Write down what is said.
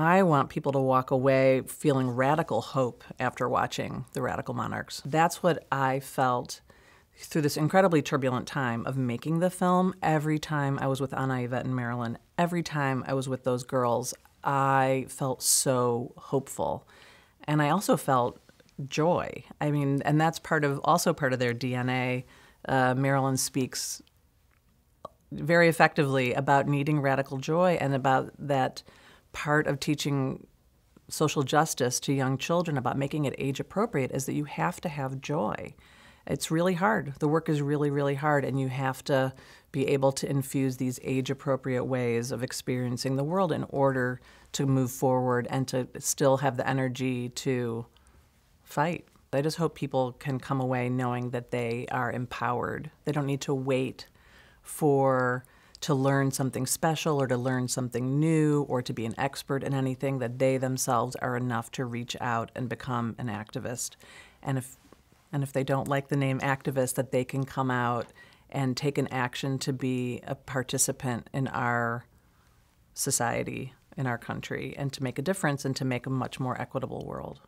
I want people to walk away feeling radical hope after watching The Radical Monarchs. That's what I felt through this incredibly turbulent time of making the film. Every time I was with Anna Yvette and Marilyn, every time I was with those girls, I felt so hopeful. And I also felt joy. I mean, and that's part of also part of their DNA. Uh, Marilyn speaks very effectively about needing radical joy and about that part of teaching social justice to young children about making it age appropriate is that you have to have joy. It's really hard. The work is really, really hard, and you have to be able to infuse these age appropriate ways of experiencing the world in order to move forward and to still have the energy to fight. I just hope people can come away knowing that they are empowered. They don't need to wait for to learn something special or to learn something new or to be an expert in anything, that they themselves are enough to reach out and become an activist. And if, and if they don't like the name activist, that they can come out and take an action to be a participant in our society, in our country, and to make a difference and to make a much more equitable world.